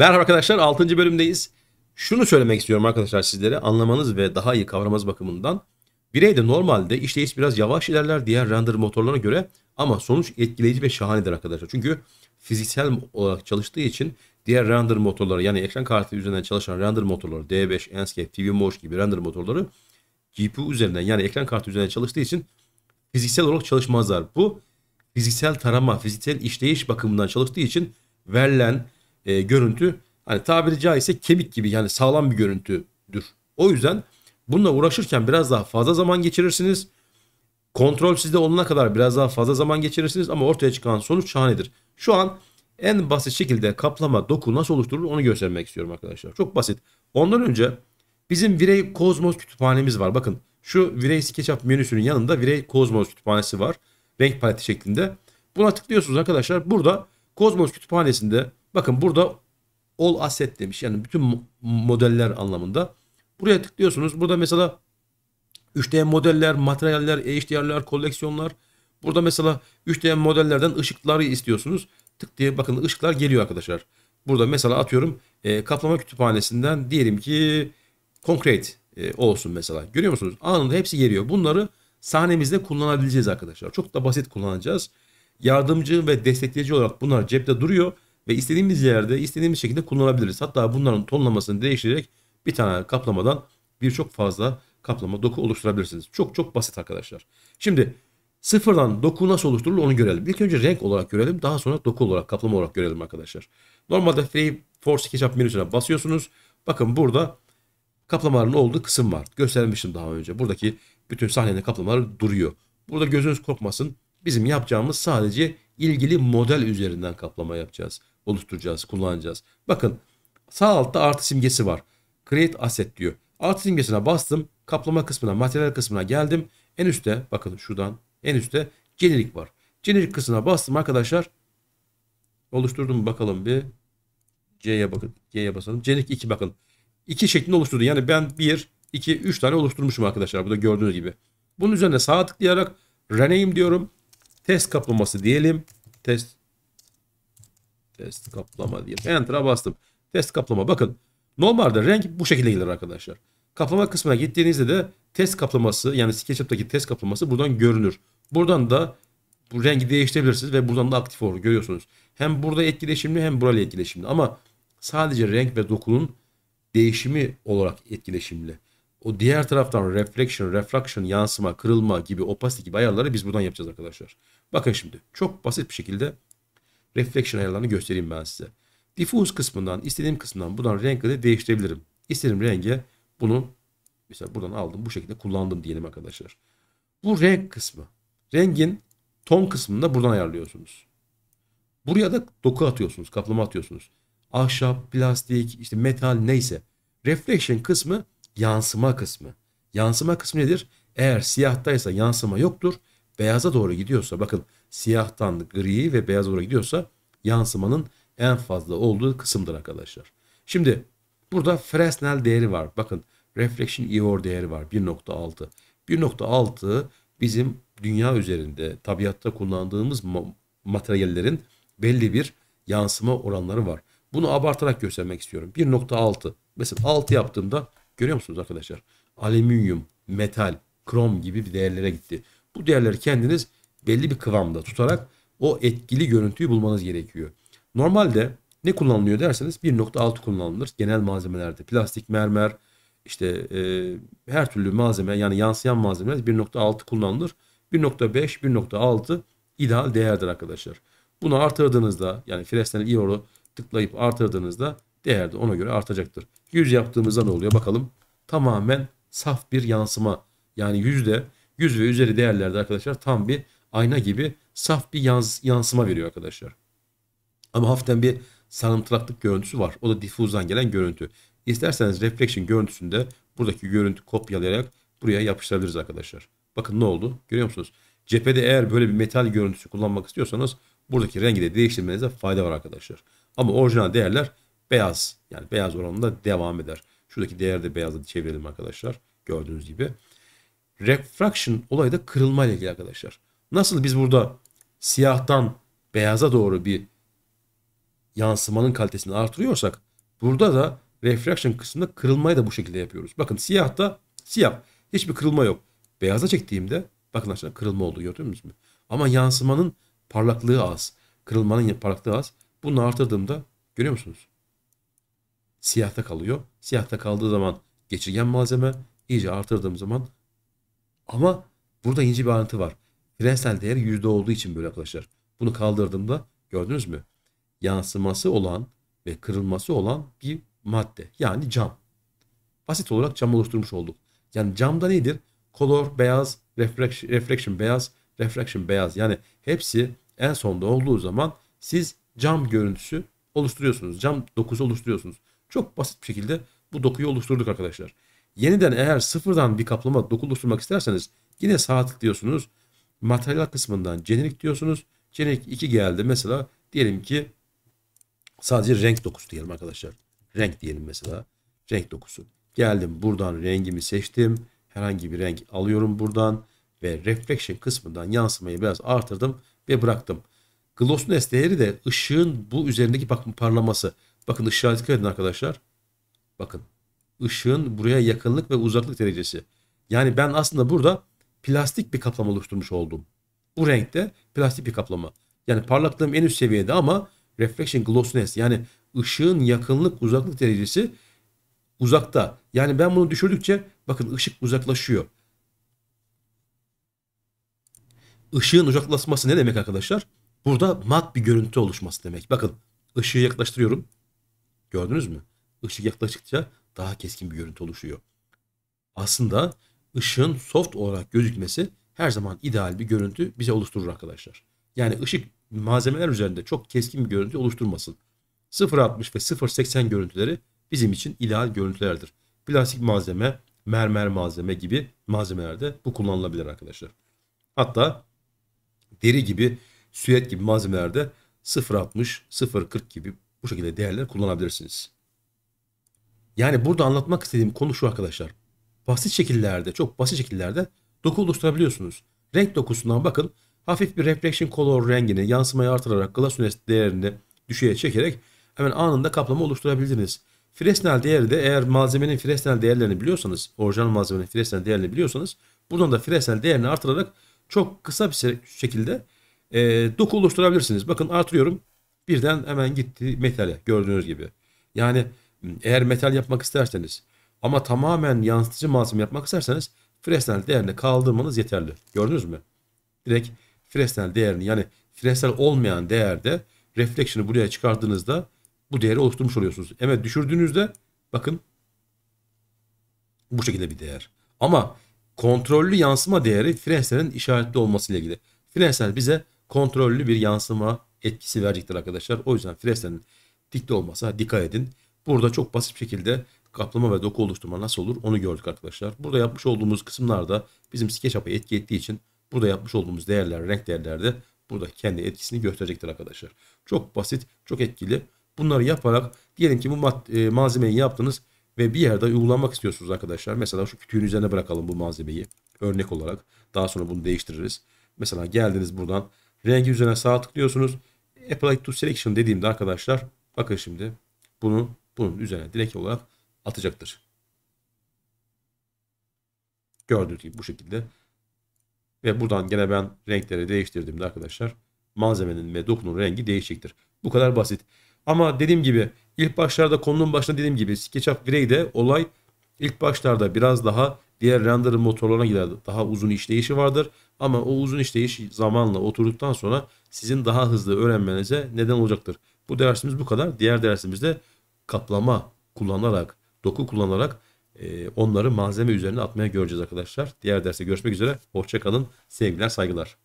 Merhaba arkadaşlar 6. bölümdeyiz. Şunu söylemek istiyorum arkadaşlar sizlere anlamanız ve daha iyi kavramanız bakımından. Bireyde normalde işleyiş biraz yavaş ilerler diğer render motorlarına göre ama sonuç etkileyici ve şahanedir arkadaşlar. Çünkü fiziksel olarak çalıştığı için diğer render motorları yani ekran kartı üzerinden çalışan render motorları D5, Enscape, TVMosh gibi render motorları GPU üzerinden yani ekran kartı üzerinden çalıştığı için fiziksel olarak çalışmazlar. Bu fiziksel tarama, fiziksel işleyiş bakımından çalıştığı için verilen e, görüntü hani tabiri caizse kemik gibi yani sağlam bir görüntüdür. O yüzden bununla uğraşırken biraz daha fazla zaman geçirirsiniz. Kontrol sizde olana kadar biraz daha fazla zaman geçirirsiniz ama ortaya çıkan sonuç şahanedir. Şu an en basit şekilde kaplama doku nasıl oluşturulur onu göstermek istiyorum arkadaşlar. Çok basit. Ondan önce bizim Virey Cosmos kütüphanemiz var. Bakın şu Virey SketchUp menüsünün yanında Virey Cosmos kütüphanesi var. Renk paleti şeklinde. Buna tıklıyorsunuz arkadaşlar. Burada Cosmos kütüphanesinde Bakın burada all asset demiş. Yani bütün modeller anlamında. Buraya tıklıyorsunuz. Burada mesela 3D modeller, materyaller, HDR'ler, koleksiyonlar. Burada mesela 3D modellerden ışıkları istiyorsunuz. Tık diye bakın ışıklar geliyor arkadaşlar. Burada mesela atıyorum e, kaplama kütüphanesinden diyelim ki konkret e, olsun mesela. Görüyor musunuz? Anında hepsi geliyor. Bunları sahnemizde kullanabileceğiz arkadaşlar. Çok da basit kullanacağız. Yardımcı ve destekleyici olarak bunlar cepte duruyor ve istediğimiz yerde istediğimiz şekilde kullanabiliriz. Hatta bunların tonlamasını değiştirerek bir tane kaplamadan birçok fazla kaplama doku oluşturabilirsiniz. Çok çok basit arkadaşlar. Şimdi sıfırdan doku nasıl oluşturulur onu görelim. İlk önce renk olarak görelim. Daha sonra doku olarak kaplama olarak görelim arkadaşlar. Normalde Free Force SketchUp menüsüne basıyorsunuz. Bakın burada kaplamaların olduğu kısım var. Göstermiştim daha önce. Buradaki bütün sahnenin kaplamaları duruyor. Burada gözünüz korkmasın. Bizim yapacağımız sadece ilgili model üzerinden kaplama yapacağız, oluşturacağız, kullanacağız. Bakın sağ altta artı simgesi var. Create Asset diyor. Artı simgesine bastım. Kaplama kısmına, materyal kısmına geldim. En üstte bakın şuradan en üstte generic var. Generic kısmına bastım arkadaşlar. Oluşturdum bakalım bir. C'ye bakın. C'ye basalım. Generic 2 bakın. 2 şeklinde oluşturdu. Yani ben 1, 2, 3 tane oluşturmuşum arkadaşlar. Burada gördüğünüz gibi. Bunun üzerine sağ tıklayarak rename diyorum test kaplaması diyelim. Test test kaplama diyelim. Enter'a bastım. Test kaplama bakın. Normalde renk bu şekilde gelir arkadaşlar. Kaplama kısmına gittiğinizde de test kaplaması yani SketchUp'taki test kaplaması buradan görünür. Buradan da bu rengi değiştirebilirsiniz ve buradan da aktif olur görüyorsunuz. Hem burada etkileşimli hem burayla etkileşimli ama sadece renk ve dokunun değişimi olarak etkileşimli o diğer taraftan reflection, refraction, yansıma, kırılma gibi opacity gibi ayarları biz buradan yapacağız arkadaşlar. Bakın şimdi çok basit bir şekilde reflection ayarlarını göstereyim ben size. Diffuse kısmından, istediğim kısmından buradan renkleri değiştirebilirim. İstediğim renge bunu mesela buradan aldım bu şekilde kullandım diyelim arkadaşlar. Bu renk kısmı. Rengin ton kısmında buradan ayarlıyorsunuz. Buraya da doku atıyorsunuz, kaplama atıyorsunuz. Ahşap, plastik, işte metal neyse. Reflection kısmı yansıma kısmı. Yansıma kısmı nedir? Eğer siyahtaysa yansıma yoktur. Beyaza doğru gidiyorsa bakın siyahtan griyi ve beyaza doğru gidiyorsa yansımanın en fazla olduğu kısımdır arkadaşlar. Şimdi burada Fresnel değeri var. Bakın Reflection Error değeri var 1.6. 1.6 bizim dünya üzerinde tabiatta kullandığımız materyallerin belli bir yansıma oranları var. Bunu abartarak göstermek istiyorum. 1.6 mesela 6 yaptığımda Görüyor musunuz arkadaşlar? Alüminyum, metal, krom gibi bir değerlere gitti. Bu değerleri kendiniz belli bir kıvamda tutarak o etkili görüntüyü bulmanız gerekiyor. Normalde ne kullanılıyor derseniz 1.6 kullanılır genel malzemelerde. Plastik, mermer, işte e, her türlü malzeme yani yansıyan malzemeler 1.6 kullanılır. 1.5, 1.6 ideal değerdir arkadaşlar. Bunu artırdığınızda yani Fresnel Ior'u tıklayıp artırdığınızda değer de ona göre artacaktır. 100 yaptığımızda ne oluyor bakalım. Tamamen saf bir yansıma. Yani yüzde 100 ve üzeri değerlerde arkadaşlar tam bir ayna gibi saf bir yans yansıma veriyor arkadaşlar. Ama hafiften bir sarımtıraklık görüntüsü var. O da difuzdan gelen görüntü. İsterseniz reflection görüntüsünde buradaki görüntü kopyalayarak buraya yapıştırabiliriz arkadaşlar. Bakın ne oldu görüyor musunuz? Cephede eğer böyle bir metal görüntüsü kullanmak istiyorsanız buradaki rengi de değiştirmenize fayda var arkadaşlar. Ama orijinal değerler beyaz yani beyaz oranında devam eder. Şuradaki değer de beyazla çevirelim arkadaşlar gördüğünüz gibi. Refraction olayı da kırılma ile ilgili arkadaşlar. Nasıl biz burada siyahtan beyaza doğru bir yansımanın kalitesini artırıyorsak burada da refraction kısmında kırılmayı da bu şekilde yapıyoruz. Bakın siyahta siyah hiçbir kırılma yok. Beyaza çektiğimde bakın arkadaşlar kırılma oldu gördünüz mü? Ama yansımanın parlaklığı az. Kırılmanın parlaklığı az. Bunu artırdığımda görüyor musunuz? siyahta kalıyor. Siyahta kaldığı zaman geçirgen malzeme iyice artırdığım zaman ama burada ince bir ayrıntı var. Fresnel değeri yüzde olduğu için böyle arkadaşlar. Bunu kaldırdığımda gördünüz mü? Yansıması olan ve kırılması olan bir madde. Yani cam. Basit olarak cam oluşturmuş olduk. Yani camda nedir? Color beyaz, refraction, refraction beyaz, refraction beyaz. Yani hepsi en sonda olduğu zaman siz cam görüntüsü oluşturuyorsunuz. Cam dokusu oluşturuyorsunuz. Çok basit bir şekilde bu dokuyu oluşturduk arkadaşlar. Yeniden eğer sıfırdan bir kaplama doku oluşturmak isterseniz yine sağ tıklıyorsunuz. Materyal kısmından jenerik diyorsunuz. Jenerik 2 geldi. Mesela diyelim ki sadece renk dokusu diyelim arkadaşlar. Renk diyelim mesela. Renk dokusu. Geldim buradan rengimi seçtim. Herhangi bir renk alıyorum buradan. Ve reflection kısmından yansımayı biraz artırdım ve bıraktım. Gloss nesneleri de ışığın bu üzerindeki bak parlaması. Bakın ışığa dikkat edin arkadaşlar. Bakın ışığın buraya yakınlık ve uzaklık derecesi. Yani ben aslında burada plastik bir kaplama oluşturmuş oldum. Bu renkte plastik bir kaplama. Yani parlaklığım en üst seviyede ama reflection glossiness yani ışığın yakınlık uzaklık derecesi uzakta. Yani ben bunu düşürdükçe bakın ışık uzaklaşıyor. Işığın uzaklaşması ne demek arkadaşlar? Burada mat bir görüntü oluşması demek. Bakın ışığı yaklaştırıyorum. Gördünüz mü? Işık yaklaştıkça daha keskin bir görüntü oluşuyor. Aslında ışığın soft olarak gözükmesi her zaman ideal bir görüntü bize oluşturur arkadaşlar. Yani ışık malzemeler üzerinde çok keskin bir görüntü oluşturmasın. 0.60 ve 0.80 görüntüleri bizim için ideal görüntülerdir. Plastik malzeme, mermer malzeme gibi malzemelerde bu kullanılabilir arkadaşlar. Hatta deri gibi, süet gibi malzemelerde 0.60, 0.40 gibi bu şekilde değerler kullanabilirsiniz. Yani burada anlatmak istediğim konu şu arkadaşlar. Basit şekillerde, çok basit şekillerde doku oluşturabiliyorsunuz. Renk dokusundan bakın. Hafif bir reflection color rengini yansımayı artırarak Glass değerini düşüğe çekerek hemen anında kaplama oluşturabilirsiniz. Fresnel değeri de eğer malzemenin Fresnel değerlerini biliyorsanız, orijinal malzemenin Fresnel değerini biliyorsanız buradan da Fresnel değerini artırarak çok kısa bir şekilde e, doku oluşturabilirsiniz. Bakın artırıyorum. Birden hemen gitti metale gördüğünüz gibi. Yani eğer metal yapmak isterseniz ama tamamen yansıtıcı malzeme yapmak isterseniz fresnel değerini kaldırmanız yeterli. Gördünüz mü? Direkt fresnel değerini yani fresnel olmayan değerde refleksiyonu buraya çıkardığınızda bu değeri oluşturmuş oluyorsunuz. Evet düşürdüğünüzde bakın bu şekilde bir değer. Ama kontrollü yansıma değeri Fresnel'in işaretli olmasıyla ilgili. Fresnel bize kontrollü bir yansıma etkisi verecektir arkadaşlar. O yüzden freslenin dikte olmasına dikkat edin. Burada çok basit bir şekilde kaplama ve doku oluşturma nasıl olur onu gördük arkadaşlar. Burada yapmış olduğumuz kısımlarda bizim SketchUp'a etki ettiği için burada yapmış olduğumuz değerler, renk değerlerde burada kendi etkisini gösterecektir arkadaşlar. Çok basit, çok etkili. Bunları yaparak diyelim ki bu e, malzemeyi yaptınız ve bir yerde uygulanmak istiyorsunuz arkadaşlar. Mesela şu kütüğün üzerine bırakalım bu malzemeyi örnek olarak. Daha sonra bunu değiştiririz. Mesela geldiniz buradan rengi üzerine sağ tıklıyorsunuz apply to selection dediğimde arkadaşlar bakın şimdi bunu bunun üzerine direkt olarak atacaktır. Gördüğünüz gibi bu şekilde. Ve buradan gene ben renkleri değiştirdiğimde arkadaşlar malzemenin ve dokunun rengi değişecektir. Bu kadar basit. Ama dediğim gibi ilk başlarda konunun başında dediğim gibi SketchUp Grey'de olay ilk başlarda biraz daha diğer render motorlarına gider daha uzun işleyişi vardır. Ama o uzun işleyiş zamanla oturduktan sonra sizin daha hızlı öğrenmenize neden olacaktır. Bu dersimiz bu kadar. Diğer dersimizde kaplama kullanarak, doku kullanarak e, onları malzeme üzerine atmaya göreceğiz arkadaşlar. Diğer derste görüşmek üzere. Hoşçakalın. Sevgiler, saygılar.